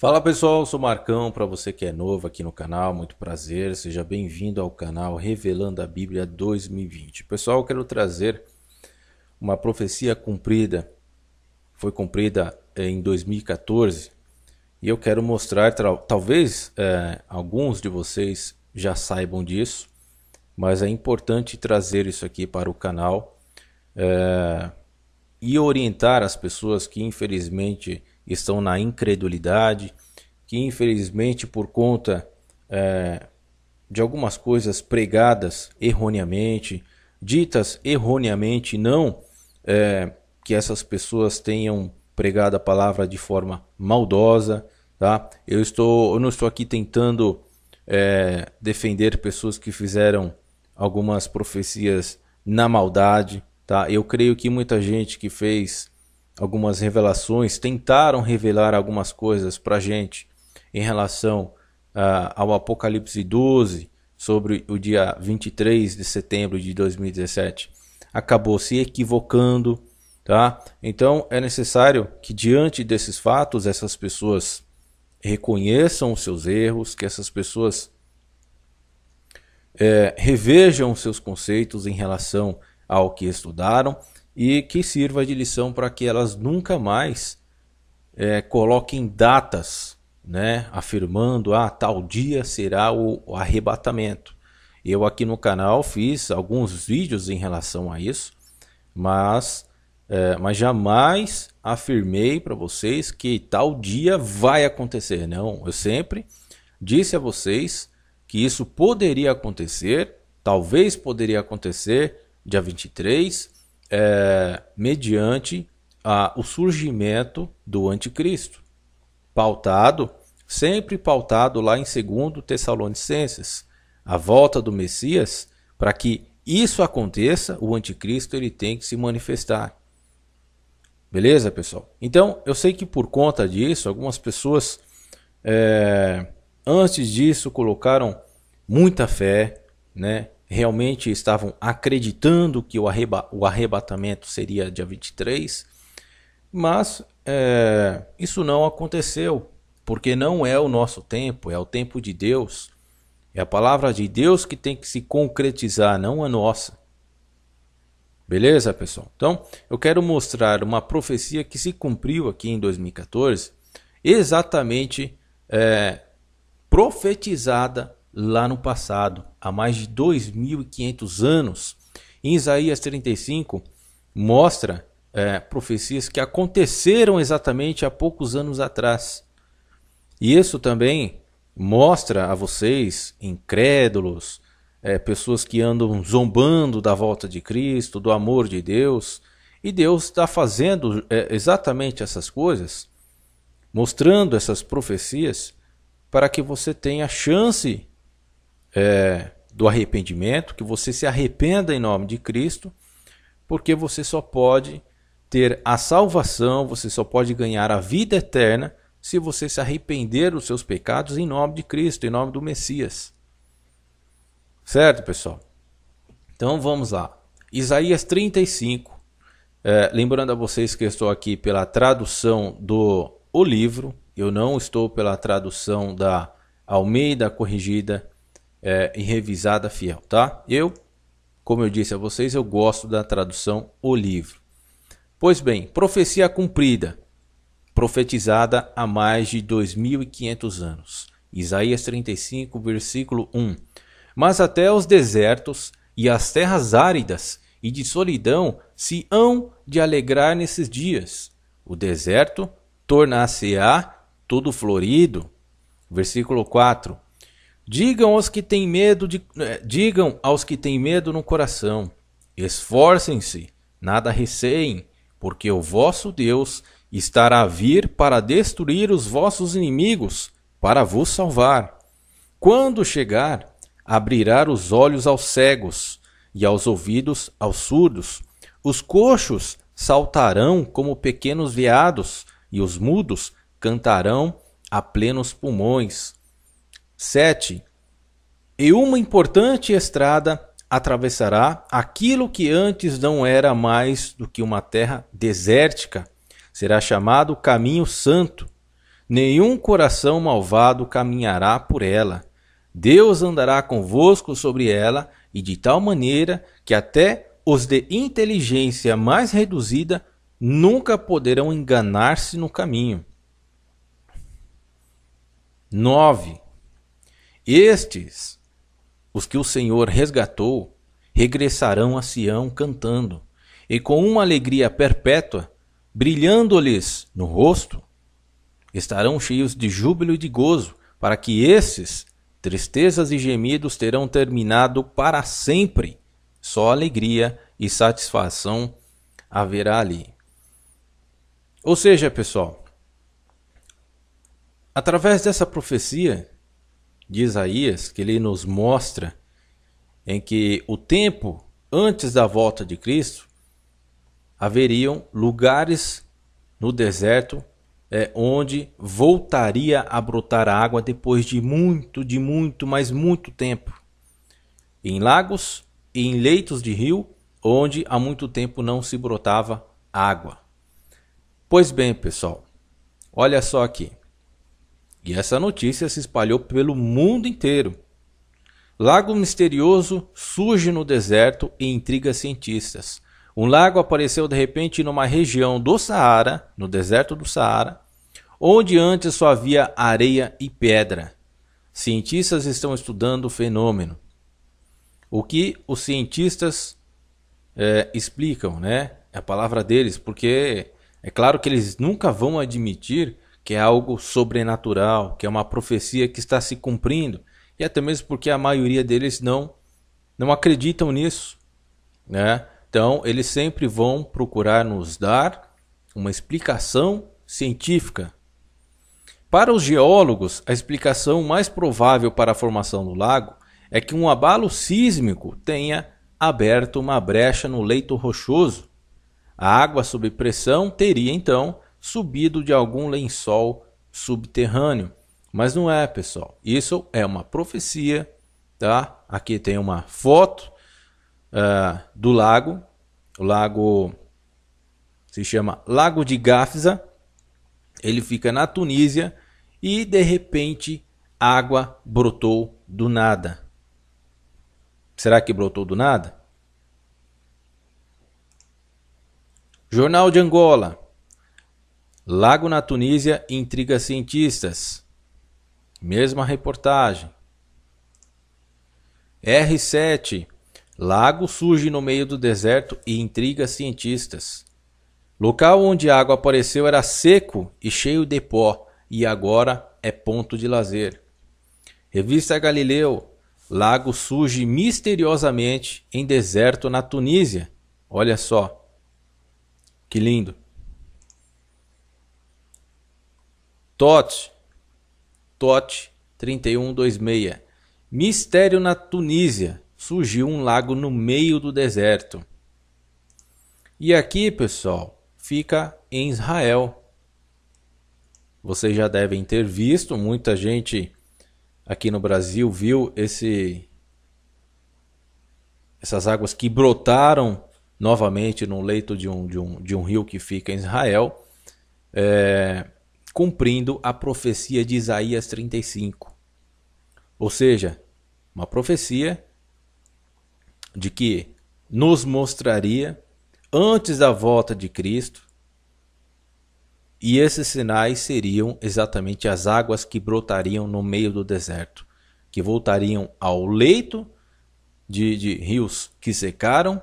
Fala pessoal, sou Marcão, para você que é novo aqui no canal, muito prazer, seja bem-vindo ao canal Revelando a Bíblia 2020. Pessoal, eu quero trazer uma profecia cumprida, foi cumprida eh, em 2014, e eu quero mostrar, talvez é, alguns de vocês já saibam disso, mas é importante trazer isso aqui para o canal é, e orientar as pessoas que infelizmente estão na incredulidade, que infelizmente por conta é, de algumas coisas pregadas erroneamente, ditas erroneamente, não é, que essas pessoas tenham pregado a palavra de forma maldosa, tá? Eu estou, eu não estou aqui tentando é, defender pessoas que fizeram algumas profecias na maldade, tá? Eu creio que muita gente que fez algumas revelações, tentaram revelar algumas coisas para a gente em relação uh, ao Apocalipse 12, sobre o dia 23 de setembro de 2017, acabou se equivocando, tá? Então é necessário que diante desses fatos essas pessoas reconheçam os seus erros, que essas pessoas é, revejam os seus conceitos em relação ao que estudaram e que sirva de lição para que elas nunca mais é, coloquem datas, né, afirmando ah tal dia será o arrebatamento. Eu aqui no canal fiz alguns vídeos em relação a isso, mas é, mas jamais afirmei para vocês que tal dia vai acontecer. Não, eu sempre disse a vocês que isso poderia acontecer, talvez poderia acontecer dia 23, é, mediante a, o surgimento do anticristo, pautado, sempre pautado lá em 2 Tessalonicenses, a volta do Messias, para que isso aconteça, o anticristo ele tem que se manifestar. Beleza, pessoal? Então, eu sei que por conta disso, algumas pessoas, é, antes disso, colocaram muita fé, né? realmente estavam acreditando que o, arreba o arrebatamento seria dia 23, mas é, isso não aconteceu, porque não é o nosso tempo, é o tempo de Deus. É a palavra de Deus que tem que se concretizar, não a nossa. Beleza, pessoal? Então, eu quero mostrar uma profecia que se cumpriu aqui em 2014, exatamente é, profetizada lá no passado, há mais de 2.500 anos. Em Isaías 35, mostra é, profecias que aconteceram exatamente há poucos anos atrás. E isso também mostra a vocês, incrédulos, é, pessoas que andam zombando da volta de Cristo, do amor de Deus, e Deus está fazendo é, exatamente essas coisas, mostrando essas profecias, para que você tenha chance é, do arrependimento, que você se arrependa em nome de Cristo, porque você só pode ter a salvação, você só pode ganhar a vida eterna se você se arrepender dos seus pecados em nome de Cristo, em nome do Messias. Certo, pessoal? Então vamos lá. Isaías 35. É, lembrando a vocês que eu estou aqui pela tradução do o livro, eu não estou pela tradução da Almeida Corrigida é, em revisada fiel, tá? Eu, como eu disse a vocês, eu gosto da tradução o livro. Pois bem, profecia cumprida, profetizada há mais de 2.500 anos. Isaías 35, versículo 1. Mas até os desertos e as terras áridas e de solidão se hão de alegrar nesses dias. O deserto tornar-se-á todo florido. Versículo 4. Digam aos que têm medo de eh, digam aos que têm medo no coração: Esforcem-se, nada receiem, porque o vosso Deus estará a vir para destruir os vossos inimigos, para vos salvar. Quando chegar, abrirá os olhos aos cegos e aos ouvidos aos surdos. Os coxos saltarão como pequenos veados, e os mudos cantarão a plenos pulmões. 7. E uma importante estrada atravessará aquilo que antes não era mais do que uma terra desértica. Será chamado Caminho Santo. Nenhum coração malvado caminhará por ela. Deus andará convosco sobre ela, e de tal maneira que até os de inteligência mais reduzida nunca poderão enganar-se no caminho. 9. Estes, os que o Senhor resgatou, regressarão a Sião cantando, e com uma alegria perpétua, brilhando-lhes no rosto, estarão cheios de júbilo e de gozo, para que esses, tristezas e gemidos terão terminado para sempre. Só alegria e satisfação haverá ali. Ou seja, pessoal, através dessa profecia, de Isaías, que ele nos mostra em que o tempo antes da volta de Cristo haveriam lugares no deserto é, onde voltaria a brotar água depois de muito, de muito, mas muito tempo. Em lagos e em leitos de rio, onde há muito tempo não se brotava água. Pois bem, pessoal, olha só aqui. E essa notícia se espalhou pelo mundo inteiro. Lago misterioso surge no deserto e intriga cientistas. Um lago apareceu de repente numa região do Saara, no deserto do Saara, onde antes só havia areia e pedra. Cientistas estão estudando o fenômeno. O que os cientistas é, explicam, né? É a palavra deles, porque é claro que eles nunca vão admitir que é algo sobrenatural, que é uma profecia que está se cumprindo, e até mesmo porque a maioria deles não não acreditam nisso, né? Então, eles sempre vão procurar nos dar uma explicação científica. Para os geólogos, a explicação mais provável para a formação do lago é que um abalo sísmico tenha aberto uma brecha no leito rochoso. A água sob pressão teria então subido de algum lençol subterrâneo. Mas não é, pessoal. Isso é uma profecia, tá? Aqui tem uma foto uh, do lago. O lago se chama Lago de Gafza. Ele fica na Tunísia e de repente água brotou do nada. Será que brotou do nada? Jornal de Angola. Lago na Tunísia intriga cientistas. Mesma reportagem. R7. Lago surge no meio do deserto e intriga cientistas. Local onde a água apareceu era seco e cheio de pó, e agora é ponto de lazer. Revista Galileu. Lago surge misteriosamente em deserto na Tunísia. Olha só. Que lindo. TOT, TOT 3126. Mistério na Tunísia. Surgiu um lago no meio do deserto. E aqui, pessoal, fica em Israel. Vocês já devem ter visto, muita gente aqui no Brasil viu esse essas águas que brotaram novamente no leito de um, de um, de um rio que fica em Israel. É, cumprindo a profecia de Isaías 35. Ou seja, uma profecia de que nos mostraria antes da volta de Cristo, e esses sinais seriam exatamente as águas que brotariam no meio do deserto, que voltariam ao leito de, de rios que secaram,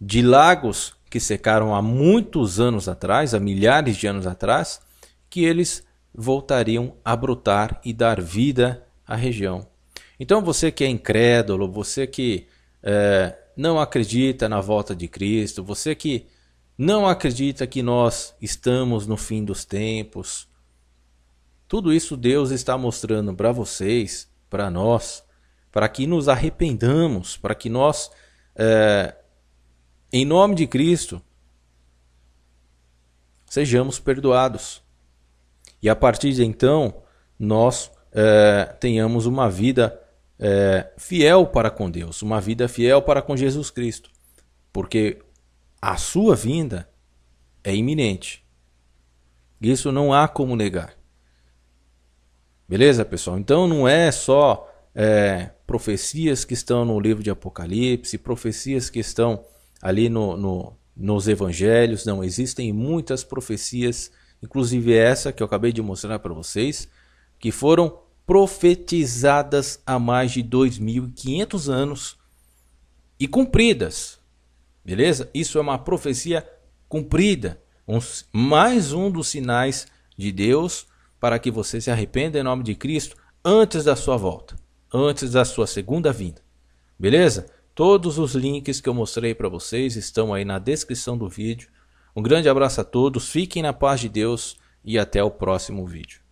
de lagos que secaram há muitos anos atrás, há milhares de anos atrás, que eles voltariam a brotar e dar vida à região. Então, você que é incrédulo, você que é, não acredita na volta de Cristo, você que não acredita que nós estamos no fim dos tempos, tudo isso Deus está mostrando para vocês, para nós, para que nos arrependamos, para que nós, é, em nome de Cristo, sejamos perdoados. E a partir de então, nós é, tenhamos uma vida é, fiel para com Deus, uma vida fiel para com Jesus Cristo. Porque a sua vinda é iminente. Isso não há como negar. Beleza, pessoal? Então não é só é, profecias que estão no livro de Apocalipse, profecias que estão ali no, no, nos evangelhos, não. Existem muitas profecias inclusive essa que eu acabei de mostrar para vocês, que foram profetizadas há mais de 2.500 anos e cumpridas. Beleza? Isso é uma profecia cumprida. Um, mais um dos sinais de Deus para que você se arrependa em nome de Cristo antes da sua volta, antes da sua segunda vinda. Beleza? Todos os links que eu mostrei para vocês estão aí na descrição do vídeo. Um grande abraço a todos, fiquem na paz de Deus e até o próximo vídeo.